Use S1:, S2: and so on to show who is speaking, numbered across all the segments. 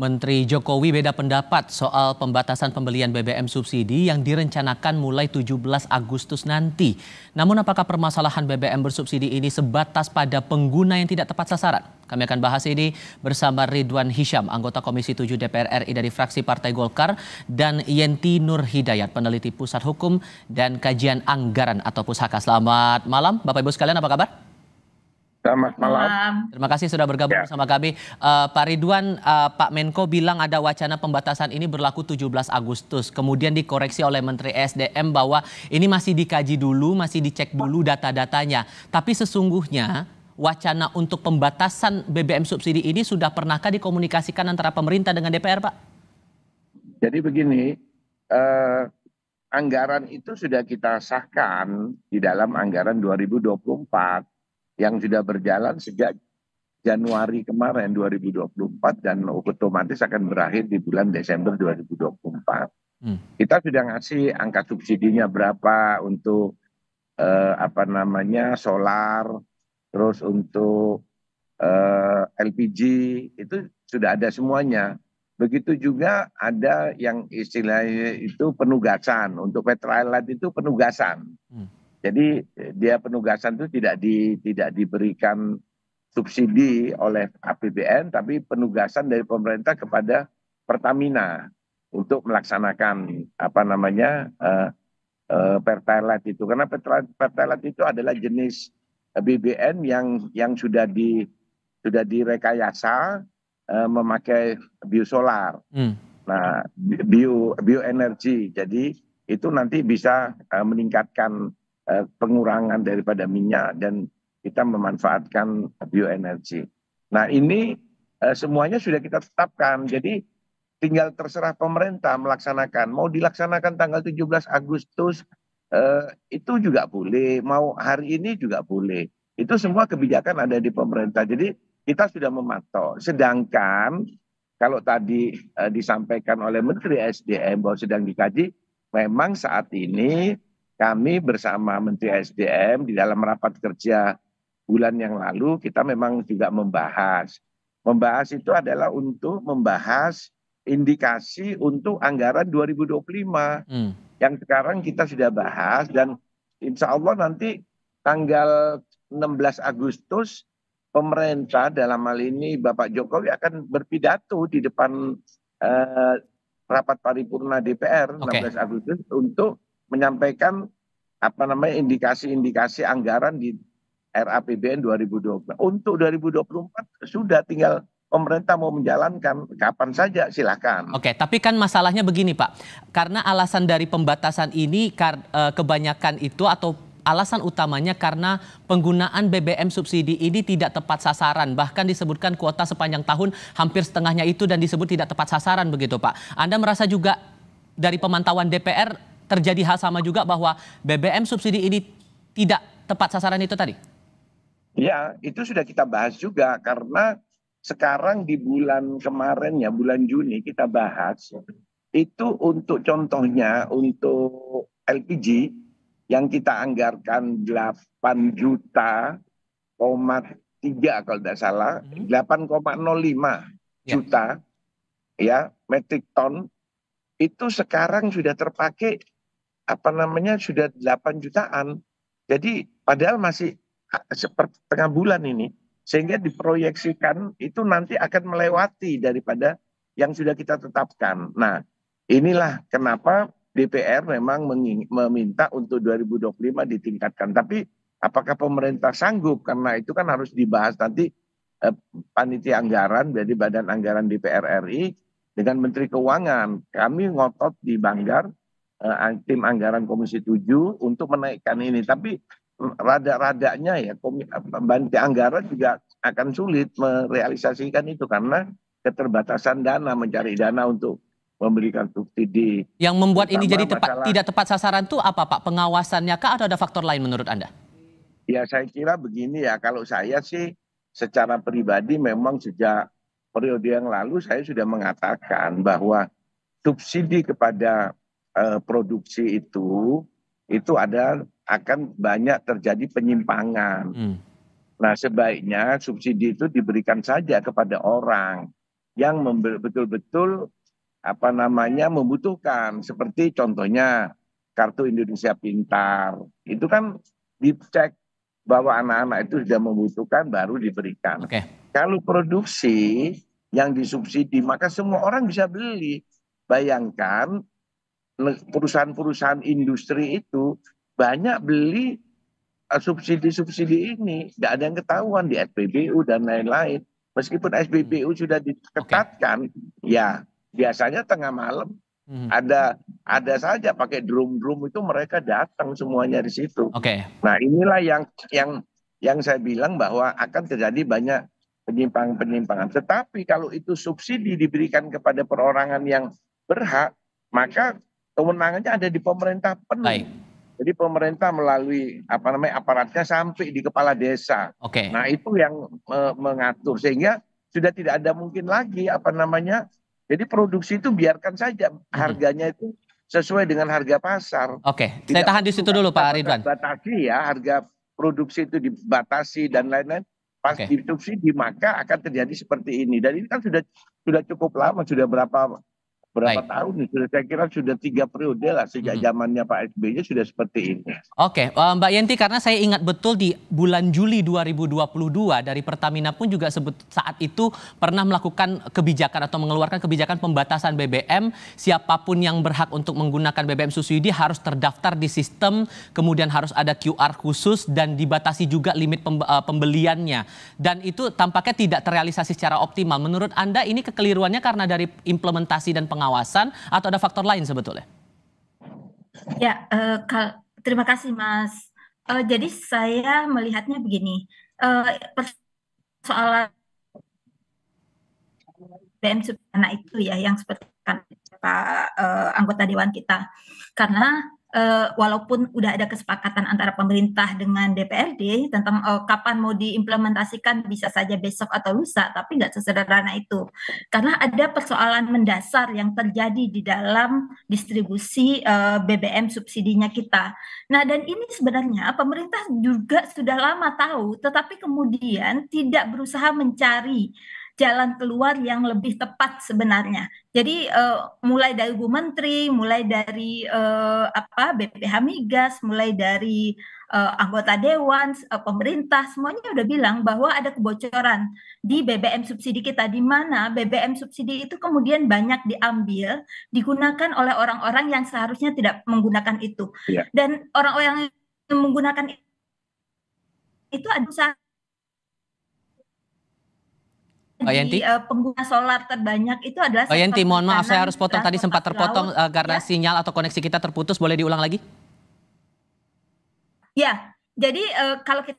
S1: Menteri Jokowi beda pendapat soal pembatasan pembelian BBM subsidi yang direncanakan mulai 17 Agustus nanti. Namun apakah permasalahan BBM bersubsidi ini sebatas pada pengguna yang tidak tepat sasaran? Kami akan bahas ini bersama Ridwan Hisham, anggota Komisi 7 DPR RI dari fraksi Partai Golkar, dan Yenti Nur Hidayat, peneliti Pusat Hukum dan Kajian Anggaran atau Pusaka. Selamat malam, Bapak-Ibu sekalian apa kabar? Selamat malam. malam. Terima kasih sudah bergabung ya. bersama kami. Uh, Pak Ridwan, uh, Pak Menko bilang ada wacana pembatasan ini berlaku 17 Agustus. Kemudian dikoreksi oleh Menteri SDM bahwa ini masih dikaji dulu, masih dicek dulu data-datanya. Tapi sesungguhnya wacana untuk pembatasan BBM subsidi ini sudah pernahkah dikomunikasikan antara pemerintah dengan DPR, Pak?
S2: Jadi begini, uh, anggaran itu sudah kita sahkan di dalam anggaran 2024 yang sudah berjalan sejak Januari kemarin 2024 dan otomatis akan berakhir di bulan Desember 2024. Hmm. Kita sudah ngasih angka subsidinya berapa untuk eh, apa namanya solar, terus untuk eh, LPG itu sudah ada semuanya. Begitu juga ada yang istilahnya itu penugasan untuk petrolat itu penugasan. Hmm jadi dia penugasan itu tidak tidak diberikan subsidi oleh apbn tapi penugasan dari pemerintah kepada pertamina untuk melaksanakan apa namanya eh, eh, pertalite itu karena pertalite itu adalah jenis BBM yang yang sudah di sudah direkayasa eh, memakai biosolar. Hmm. Nah, bio bioenergi. Jadi itu nanti bisa meningkatkan Eh, pengurangan daripada minyak dan kita memanfaatkan bioenergi. Nah ini eh, semuanya sudah kita tetapkan. Jadi tinggal terserah pemerintah melaksanakan. Mau dilaksanakan tanggal 17 Agustus eh, itu juga boleh. Mau hari ini juga boleh. Itu semua kebijakan ada di pemerintah. Jadi kita sudah mematok. Sedangkan kalau tadi disampaikan oleh Menteri SDM bahwa sedang dikaji, memang saat ini kami bersama Menteri SDM di dalam rapat kerja bulan yang lalu kita memang juga membahas. Membahas itu adalah untuk membahas indikasi untuk anggaran 2025 hmm. yang sekarang kita sudah bahas dan insya Allah nanti tanggal 16 Agustus pemerintah dalam hal ini Bapak Jokowi akan berpidato di depan eh, rapat paripurna DPR okay. 16 Agustus untuk menyampaikan apa namanya indikasi-indikasi anggaran di RAPBN 2020. Untuk 2024 sudah tinggal pemerintah mau menjalankan kapan saja silahkan.
S1: Oke, tapi kan masalahnya begini Pak, karena alasan dari pembatasan ini eh, kebanyakan itu atau alasan utamanya karena penggunaan BBM subsidi ini tidak tepat sasaran. Bahkan disebutkan kuota sepanjang tahun hampir setengahnya itu dan disebut tidak tepat sasaran begitu Pak. Anda merasa juga dari pemantauan DPR terjadi hal sama juga bahwa BBM subsidi ini tidak tepat sasaran itu tadi?
S2: Ya, itu sudah kita bahas juga karena sekarang di bulan kemarin ya bulan Juni kita bahas itu untuk contohnya untuk LPG yang kita anggarkan 8 juta koma tiga kalau tidak salah 8,05 hmm. lima ya. juta ya metric ton itu sekarang sudah terpakai apa namanya sudah 8 jutaan. Jadi padahal masih setengah bulan ini sehingga diproyeksikan itu nanti akan melewati daripada yang sudah kita tetapkan. Nah, inilah kenapa DPR memang meminta untuk 2025 ditingkatkan. Tapi apakah pemerintah sanggup karena itu kan harus dibahas nanti eh, panitia anggaran dari Badan Anggaran DPR RI dengan Menteri Keuangan. Kami ngotot di Banggar Eh, tim anggaran komisi 7 untuk menaikkan ini. Tapi eh, rada-radanya ya eh, pembantu anggaran juga akan sulit merealisasikan itu karena keterbatasan dana mencari dana untuk memberikan subsidi.
S1: Yang membuat ini jadi tepat, tidak tepat sasaran itu apa Pak? Pengawasannya kah atau ada faktor lain menurut Anda?
S2: Ya saya kira begini ya, kalau saya sih secara pribadi memang sejak periode yang lalu saya sudah mengatakan bahwa subsidi kepada Eh, produksi itu itu ada akan banyak terjadi penyimpangan. Hmm. Nah, sebaiknya subsidi itu diberikan saja kepada orang yang betul-betul apa namanya membutuhkan seperti contohnya kartu Indonesia Pintar. Itu kan dicek bahwa anak-anak itu sudah membutuhkan baru diberikan. Okay. Kalau produksi yang disubsidi maka semua orang bisa beli. Bayangkan perusahaan-perusahaan industri itu banyak beli eh, subsidi-subsidi ini. Tidak ada yang ketahuan di SPBU dan lain-lain. Meskipun SPBU hmm. sudah diketatkan, okay. ya biasanya tengah malam Hmm. Ada ada saja pakai drum-drum itu mereka datang semuanya di situ. Oke. Okay. Nah, inilah yang yang yang saya bilang bahwa akan terjadi banyak penyimpangan-penyimpangan. Tetapi kalau itu subsidi diberikan kepada perorangan yang berhak, maka kewenangannya ada di pemerintah penuh. Baik. Jadi pemerintah melalui apa namanya aparatnya sampai di kepala desa. Oke. Okay. Nah itu yang e, mengatur sehingga sudah tidak ada mungkin lagi apa namanya. Jadi produksi itu biarkan saja mhm. harganya itu sesuai dengan harga pasar. Oke. Okay. Saya tahan di situ dulu Pak Ridwan. Batasi ya harga produksi itu dibatasi dan iya. lain-lain. Pas okay. disubsidi maka akan terjadi seperti ini. Dan ini kan sudah sudah cukup lama sudah berapa berapa Baik. tahun sudah saya kira sudah tiga periode lah sejak hmm. zamannya Pak SBY sudah seperti ini.
S1: Oke, okay. Eh, Mbak Yenti karena saya ingat betul di bulan Juli 2022 dari Pertamina pun juga sebut saat itu pernah melakukan kebijakan atau mengeluarkan kebijakan pembatasan BBM siapapun yang berhak untuk menggunakan BBM subsidi harus terdaftar di sistem kemudian harus ada QR khusus dan dibatasi juga limit eh, pembeliannya dan itu tampaknya tidak terrealisasi secara optimal. Menurut Anda ini kekeliruannya karena dari implementasi dan peng pengawasan atau ada faktor lain sebetulnya?
S3: Ya, uh, kal terima kasih Mas. Uh, jadi saya melihatnya begini, uh, persoalan BM Subhana itu ya yang seperti Pak uh, anggota dewan kita. Karena uh, walaupun udah ada kesepakatan antara pemerintah dengan DPRD tentang uh, kapan mau diimplementasikan bisa saja besok atau lusa, tapi nggak sesederhana itu. Karena ada persoalan mendasar yang terjadi di dalam distribusi uh, eh, BBM subsidinya kita. Nah, dan ini sebenarnya pemerintah juga sudah lama tahu, tetapi kemudian tidak berusaha mencari jalan keluar yang lebih tepat sebenarnya. Jadi uh, mulai dari Bu Menteri, mulai dari uh, apa BPH Migas, mulai dari uh, anggota dewan, uh, pemerintah semuanya udah bilang bahwa ada kebocoran di BBM subsidi kita di mana BBM subsidi itu kemudian banyak diambil, digunakan oleh orang-orang yang seharusnya tidak menggunakan itu. Yeah. Dan orang-orang yang menggunakan itu ada usaha Oh, Yanti? Di, uh, eh, pengguna solar terbanyak itu adalah Oh Yanti, mohon maaf saya harus potong tadi sempat terpotong laut,
S1: uh, karena ya. sinyal atau koneksi kita terputus. Boleh diulang lagi?
S3: Ya, jadi uh, kalau kita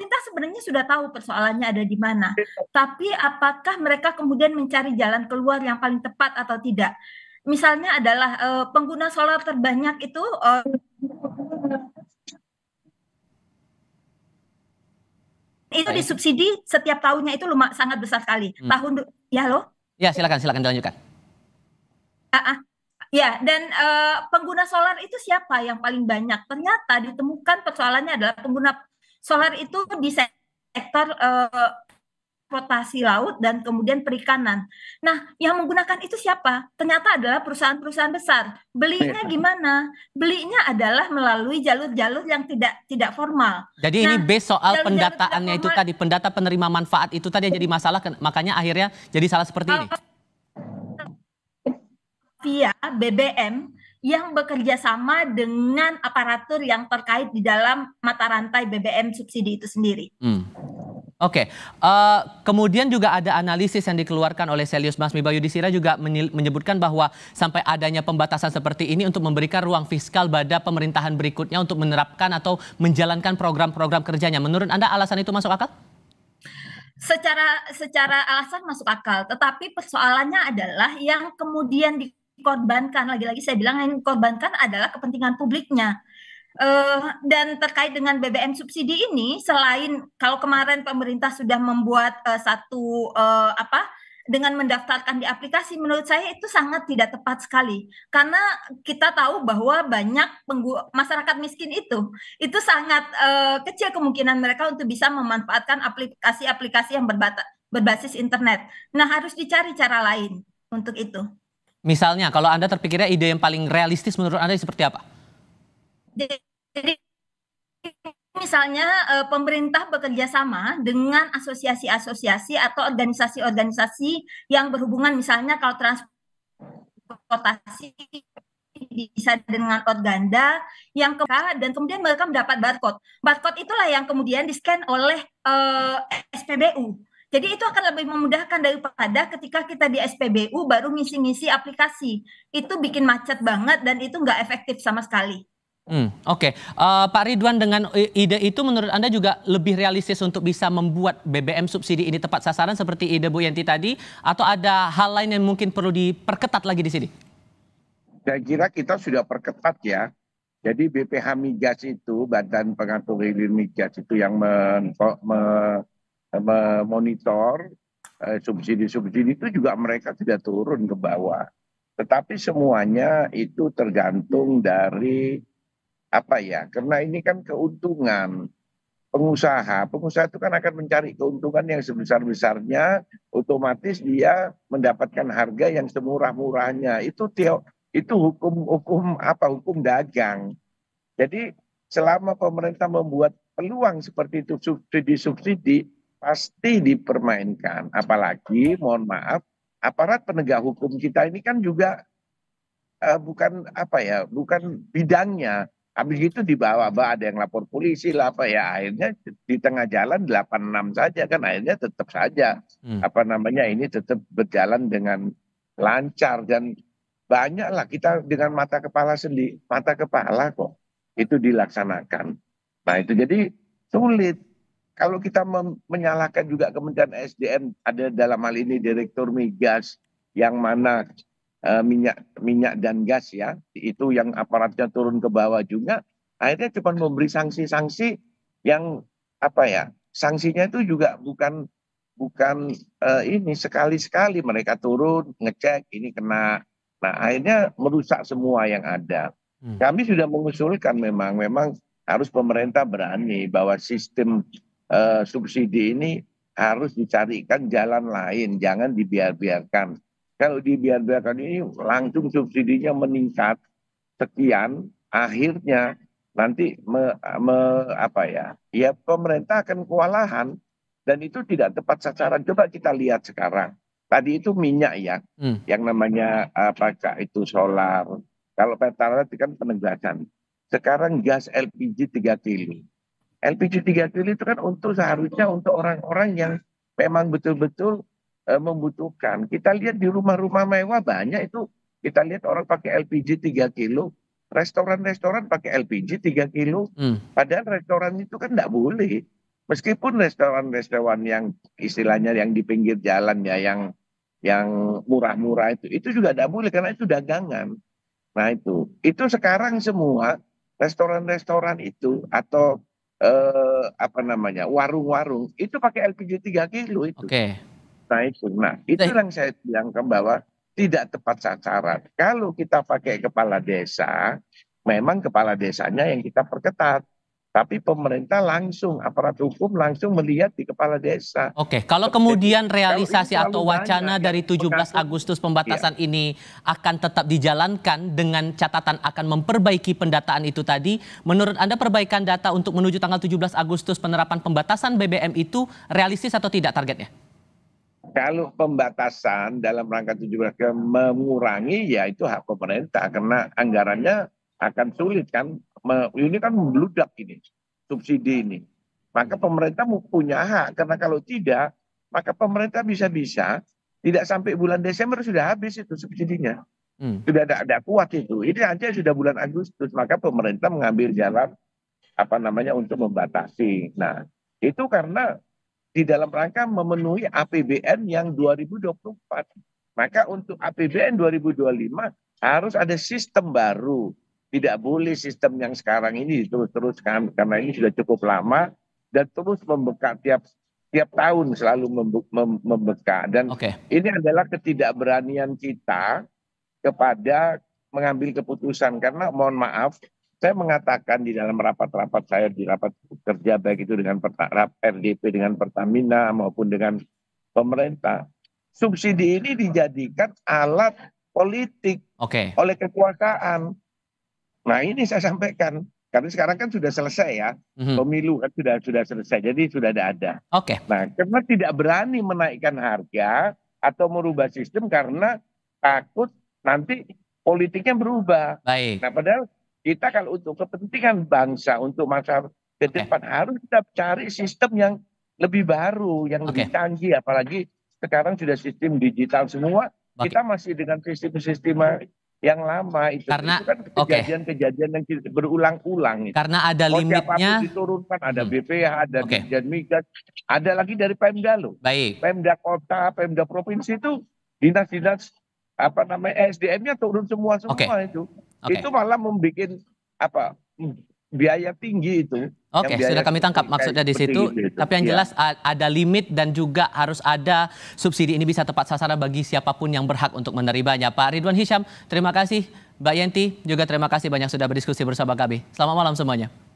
S3: kita sebenarnya sudah tahu persoalannya ada di mana, tapi apakah mereka kemudian mencari jalan keluar yang paling tepat atau tidak? Misalnya adalah pengguna solar terbanyak itu itu disubsidi setiap tahunnya itu lumayan sangat besar sekali. Hmm. Tahun ya
S1: lo? Ya silakan silakan dilanjutkan.
S3: Ah, ah. Ya, dan uh, pengguna solar itu siapa yang paling banyak? Ternyata ditemukan persoalannya adalah pengguna solar itu di sektor uh, eksploitasi laut dan kemudian perikanan. Nah, yang menggunakan itu siapa? Ternyata adalah perusahaan-perusahaan besar. Belinya iya. gimana? Belinya adalah melalui jalur-jalur yang tidak tidak formal.
S1: Jadi nah, ini base soal jalur -jalur pendataannya itu tadi, pendata penerima manfaat itu tadi yang jadi masalah, makanya akhirnya jadi salah seperti ini.
S3: Via BBM yang bekerja sama dengan aparatur yang terkait di dalam mata rantai BBM subsidi
S1: itu sendiri. Hmm. Oke, okay. uh, eh, kemudian juga ada analisis yang dikeluarkan oleh Selius Masmi Bayu Disira juga menyebutkan bahwa sampai adanya pembatasan seperti ini untuk memberikan ruang fiskal pada pemerintahan berikutnya untuk menerapkan atau menjalankan program-program kerjanya. Menurut Anda alasan itu masuk akal?
S3: Secara secara alasan masuk akal, tetapi persoalannya adalah yang kemudian dikorbankan lagi-lagi saya bilang yang dikorbankan adalah kepentingan publiknya Uh, dan terkait dengan BBM subsidi ini, selain kalau kemarin pemerintah sudah membuat uh, satu uh, apa dengan mendaftarkan di aplikasi, menurut saya itu sangat tidak tepat sekali karena kita tahu bahwa banyak masyarakat miskin itu itu sangat uh, kecil kemungkinan mereka untuk bisa memanfaatkan aplikasi-aplikasi yang berbasis internet. Nah harus dicari cara lain untuk itu.
S1: Misalnya, kalau anda terpikirnya ide yang paling realistis menurut anda seperti apa?
S3: Jadi misalnya eh, pemerintah bekerja sama dengan asosiasi-asosiasi atau organisasi-organisasi yang berhubungan misalnya kalau transportasi bisa dengan organda yang ke dan kemudian mereka mendapat barcode. Barcode itulah yang kemudian di-scan oleh eh, SPBU. Jadi itu akan lebih memudahkan daripada ketika kita di SPBU baru ngisi-ngisi aplikasi. Itu bikin macet banget dan itu nggak
S1: efektif sama sekali. Hmm, Oke, okay. uh, eh, Pak Ridwan dengan ide itu menurut Anda juga lebih realistis untuk bisa membuat BBM subsidi ini tepat sasaran seperti ide Bu Yanti tadi atau ada hal lain yang mungkin perlu diperketat lagi di sini?
S2: Saya kira kita sudah perketat ya. Jadi BPH Migas itu Badan Pengatur Hilir Migas itu yang memonitor eh, subsidi-subsidi itu juga mereka tidak turun ke bawah. Tetapi semuanya itu tergantung dari apa ya karena ini kan keuntungan pengusaha pengusaha itu kan akan mencari keuntungan yang sebesar besarnya otomatis dia mendapatkan harga yang semurah murahnya itu teo, itu hukum hukum apa hukum dagang jadi selama pemerintah membuat peluang seperti itu subsidi subsidi pasti dipermainkan apalagi mohon maaf aparat penegak hukum kita ini kan juga uh, bukan apa ya bukan bidangnya Habis itu dibawa bah ada yang lapor polisi lah apa ya akhirnya di tengah jalan 86 saja kan akhirnya tetap saja hmm. apa namanya ini tetap berjalan dengan lancar dan banyaklah kita dengan mata kepala sendiri mata kepala kok itu dilaksanakan. Nah itu jadi sulit kalau kita menyalahkan juga Kementerian SDM ada dalam hal ini Direktur Migas yang mana Eh, minyak minyak dan gas ya itu yang aparatnya turun ke bawah juga akhirnya cuma memberi sanksi-sanksi yang apa ya sanksinya itu juga bukan bukan uh, ini sekali-sekali mereka turun ngecek ini kena nah akhirnya merusak semua yang ada hmm. kami sudah mengusulkan memang memang harus pemerintah berani bahwa sistem uh, subsidi ini harus dicarikan jalan lain jangan dibiar kalau dibiarkan ini langsung subsidinya meningkat sekian, akhirnya nanti me, me, apa ya? Ya pemerintah akan kewalahan dan itu tidak tepat sasaran. Coba kita lihat sekarang. Tadi itu minyak ya, hmm. yang namanya apakah itu solar. Kalau itu kan penegasan. Sekarang gas LPG 3 kilo. LPG 3 kilo itu kan untuk seharusnya untuk orang-orang yang memang betul-betul Eh, membutuhkan. Kita lihat di rumah-rumah mewah banyak itu kita lihat orang pakai LPG 3 kilo, restoran-restoran pakai LPG 3 kilo. Hmm. Padahal restoran itu kan tidak boleh. Meskipun restoran-restoran yang istilahnya yang di pinggir jalan ya yang yang murah-murah itu itu juga tidak boleh karena itu dagangan. Nah itu itu sekarang semua restoran-restoran itu atau eh, apa namanya warung-warung itu pakai LPG 3 kilo itu. Okay naik itu, nah itu yang saya bilang ke bahwa tidak tepat sasaran. Kalau kita pakai kepala desa, memang kepala desanya yang kita perketat. Tapi pemerintah langsung, aparat hukum langsung melihat di kepala desa.
S1: Oke, kalau kemudian realisasi kalau atau wacana banyak, dari 17 Agustus pembatasan iya. ini akan tetap dijalankan dengan catatan akan memperbaiki pendataan itu tadi, menurut Anda perbaikan data untuk menuju tanggal 17 Agustus penerapan pembatasan BBM itu realistis atau tidak targetnya?
S2: kalau pembatasan dalam rangka 17 km mengurangi ya itu hak pemerintah karena anggarannya akan sulit kan ini kan membludak ini subsidi ini maka pemerintah punya hak karena kalau tidak maka pemerintah bisa-bisa tidak sampai bulan Desember sudah habis itu subsidinya hmm. sudah ada kuat itu ini aja sudah bulan Agustus maka pemerintah mengambil jalan apa namanya untuk membatasi nah itu karena di dalam rangka memenuhi APBN yang 2024. Maka untuk APBN 2025 harus ada sistem baru. Tidak boleh sistem yang sekarang ini terus terus karena ini sudah cukup lama dan terus membuka tiap tiap tahun selalu membuka dan okay. ini adalah ketidakberanian kita kepada mengambil keputusan karena mohon maaf saya mengatakan di dalam rapat-rapat saya di rapat kerja baik itu dengan RDP dengan Pertamina maupun dengan pemerintah subsidi ini dijadikan alat politik okay. oleh kekuasaan. Nah ini saya sampaikan karena sekarang kan sudah selesai ya mm-hmm. pemilu kan sudah sudah selesai jadi sudah ada ada. Oke. Okay. Nah karena tidak berani menaikkan harga atau merubah sistem karena takut nanti politiknya berubah. Baik. Nah padahal kita kalau untuk kepentingan bangsa untuk masa ke eh. depan okay. harus kita cari sistem yang lebih baru, yang okay. lebih canggih, apalagi sekarang sudah sistem digital semua. Okay. Kita masih dengan sistem-sistem yang lama itu, karena, itu kan kejadian-kejadian okay. yang berulang-ulang. itu. Karena ada oh, limitnya. diturunkan, ada hmm. BPH, ada okay. Dirjen Migas, ada lagi dari Pemda loh. Baik. Pemda kota, Pemda provinsi itu dinas-dinas apa namanya SDM-nya turun semua semua okay. itu. Okay. Itu malah membuat apa biaya tinggi itu. Oke, okay, sudah kami tangkap maksudnya di situ. Gitu, gitu. tapi yang iya. jelas
S1: ada limit dan juga harus ada subsidi ini bisa tepat sasaran bagi siapapun yang berhak untuk menerimanya. Pak Ridwan Hisham, terima kasih. Mbak Yenti, juga terima kasih banyak sudah berdiskusi bersama kami. Selamat malam semuanya.